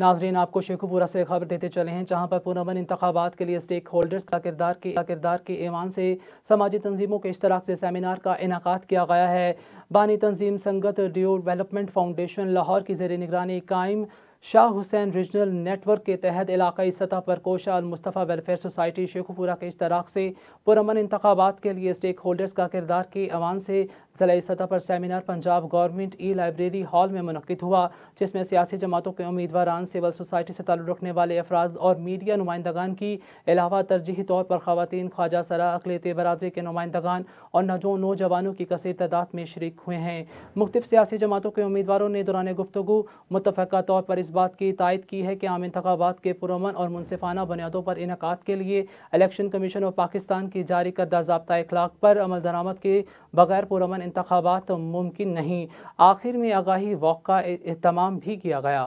नाजरीन आपको शेखुपुरा से खबर देते चले हैं जहाँ पर पुरमन इंतबात के लिए स्टेक होल्डर्स का किरदार के किरदार के ऐवान से समाजी तंजीमों के इश्तराक से सेमिनार का इनका किया गया है बानी तंजीम संगत डियो डेवलपमेंट फाउंडेशन लाहौर की जेर निगरानी कायम शाह हुसैन रीजनल नेटवर्क के तहत इलाकई सतह पर कोशा मुस्तफ़ा वेलफेयर सोसाइटी शेखुपुरा के इश्तराक से पुरमन इंतबात के लिए स्टेक होल्डर्स का किरदार के अवान से जिलाई सतह पर seminar Punjab government e library hall में मनद हुआ जिसमें सियासी जमातों के उम्मीदवार सिविल सोसाइटी से ताल्लुक़ रखने वाले अफराद और मीडिया नुमाइंदान की अलावा तरजीही तौर पर खातन ख्वाजा सरा अकलीती बरदरी के नुमाइंदान और नजो नौजवानों की कसर तादाद में शर्क हुए हैं मुख्तफ सियासी जमातों के उम्मीदवारों ने दौरान गुफ्तु मुतफ़ा तौर पर इस बात की तायद की है कि आम इंतबात के पुरमन और मुनफाना बुनियादों पर इनका के लिए इलेक्शन कमीशन ऑफ पाकिस्तान की जारी करदा जबता इखलाक पर अमल दरामद के बगैर पुरमन इंतबात मुमकिन नहीं आखिर में आगाही वॉक का अहतमाम भी किया गया